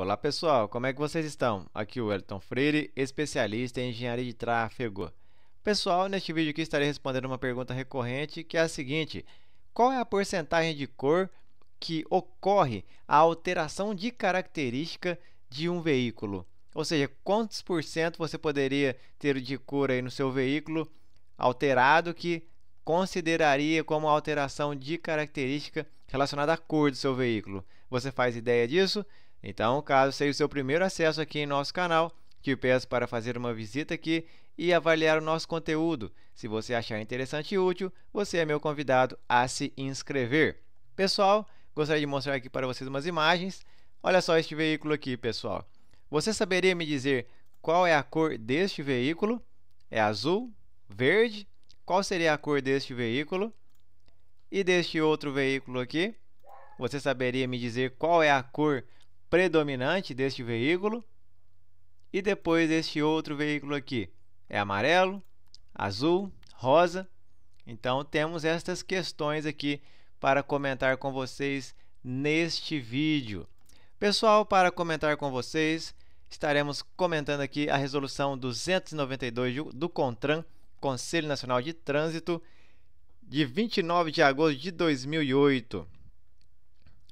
Olá pessoal, como é que vocês estão? Aqui o Elton Freire, especialista em engenharia de tráfego. Pessoal, neste vídeo aqui estarei respondendo uma pergunta recorrente que é a seguinte: qual é a porcentagem de cor que ocorre a alteração de característica de um veículo? Ou seja, quantos por cento você poderia ter de cor aí no seu veículo alterado que consideraria como alteração de característica relacionada à cor do seu veículo? Você faz ideia disso? Então, caso seja o seu primeiro acesso aqui em nosso canal, te peço para fazer uma visita aqui e avaliar o nosso conteúdo. Se você achar interessante e útil, você é meu convidado a se inscrever. Pessoal, gostaria de mostrar aqui para vocês umas imagens. Olha só este veículo aqui, pessoal. Você saberia me dizer qual é a cor deste veículo? É azul? Verde? Qual seria a cor deste veículo? E deste outro veículo aqui? Você saberia me dizer qual é a cor predominante deste veículo. E depois este outro veículo aqui é amarelo, azul, rosa. Então temos estas questões aqui para comentar com vocês neste vídeo. Pessoal, para comentar com vocês, estaremos comentando aqui a resolução 292 do CONTRAN, Conselho Nacional de Trânsito, de 29 de agosto de 2008.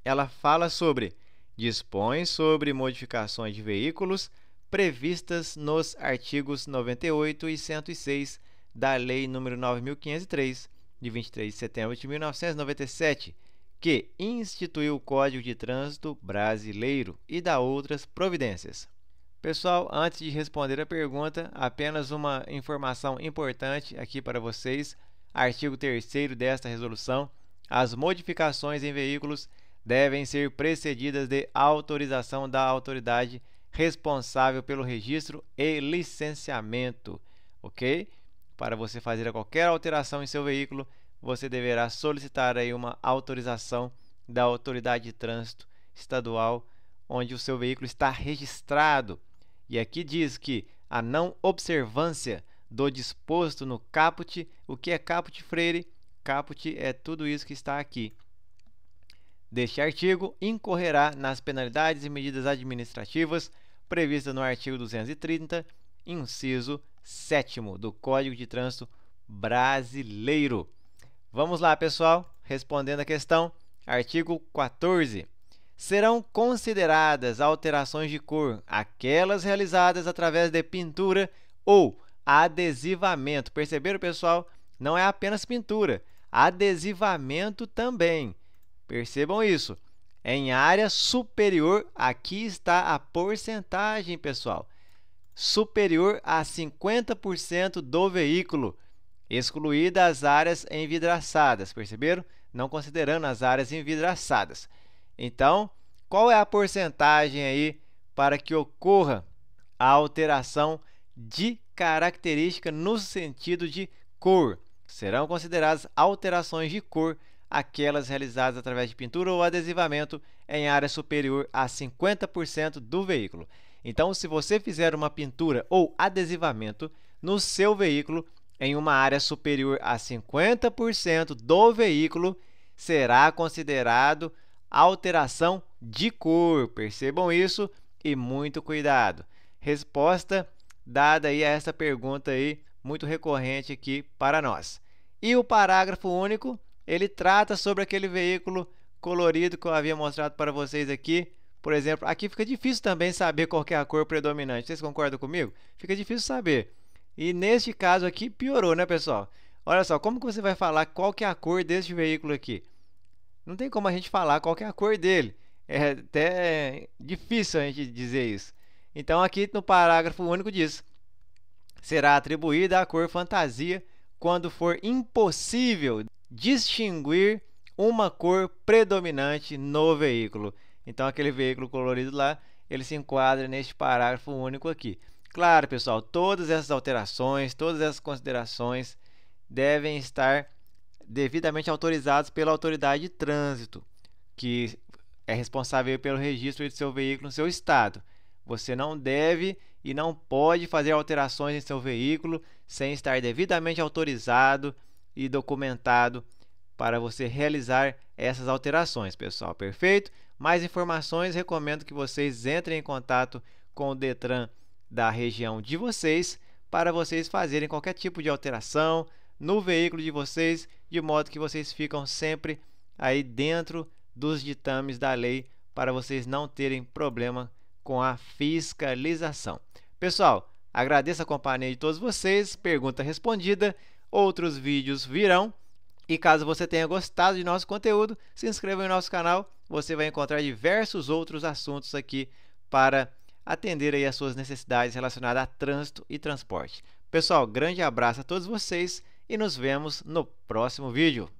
Ela fala sobre dispõe sobre modificações de veículos previstas nos artigos 98 e 106 da Lei nº 9503 de 23 de setembro de 1997, que instituiu o Código de Trânsito Brasileiro e da outras providências. Pessoal, antes de responder a pergunta, apenas uma informação importante aqui para vocês. Artigo 3 desta resolução: as modificações em veículos devem ser precedidas de autorização da autoridade responsável pelo registro e licenciamento, ok? Para você fazer qualquer alteração em seu veículo, você deverá solicitar aí uma autorização da autoridade de trânsito estadual onde o seu veículo está registrado. E aqui diz que a não observância do disposto no caput, o que é caput, Freire? Caput é tudo isso que está aqui deste artigo incorrerá nas penalidades e medidas administrativas previstas no artigo 230, inciso 7 do Código de Trânsito Brasileiro. Vamos lá, pessoal, respondendo a questão, artigo 14. Serão consideradas alterações de cor aquelas realizadas através de pintura ou adesivamento. Perceberam, pessoal? Não é apenas pintura, adesivamento também. Percebam isso. Em área superior, aqui está a porcentagem, pessoal. Superior a 50% do veículo, excluídas as áreas envidraçadas, perceberam? Não considerando as áreas envidraçadas. Então, qual é a porcentagem aí para que ocorra a alteração de característica no sentido de cor? Serão consideradas alterações de cor aquelas realizadas através de pintura ou adesivamento em área superior a 50% do veículo. Então, se você fizer uma pintura ou adesivamento no seu veículo em uma área superior a 50% do veículo, será considerado alteração de cor. Percebam isso e muito cuidado. Resposta dada aí a essa pergunta aí, muito recorrente aqui para nós. E o parágrafo único ele trata sobre aquele veículo colorido que eu havia mostrado para vocês aqui. Por exemplo, aqui fica difícil também saber qual é a cor predominante. Vocês concordam comigo? Fica difícil saber. E neste caso aqui piorou, né, pessoal? Olha só, como que você vai falar qual que é a cor deste veículo aqui? Não tem como a gente falar qual que é a cor dele. É até difícil a gente dizer isso. Então aqui no parágrafo único diz: será atribuída a cor fantasia quando for impossível distinguir uma cor predominante no veículo. Então, aquele veículo colorido lá, ele se enquadra neste parágrafo único aqui. Claro, pessoal, todas essas alterações, todas essas considerações devem estar devidamente autorizadas pela autoridade de trânsito, que é responsável pelo registro de seu veículo no seu estado. Você não deve e não pode fazer alterações em seu veículo sem estar devidamente autorizado e documentado para você realizar essas alterações, pessoal. Perfeito? Mais informações, recomendo que vocês entrem em contato com o Detran da região de vocês para vocês fazerem qualquer tipo de alteração no veículo de vocês, de modo que vocês ficam sempre aí dentro dos ditames da lei para vocês não terem problema com a fiscalização. Pessoal, agradeço a companhia de todos vocês, pergunta respondida. Outros vídeos virão. E caso você tenha gostado de nosso conteúdo, se inscreva em nosso canal. Você vai encontrar diversos outros assuntos aqui para atender aí as suas necessidades relacionadas a trânsito e transporte. Pessoal, grande abraço a todos vocês e nos vemos no próximo vídeo.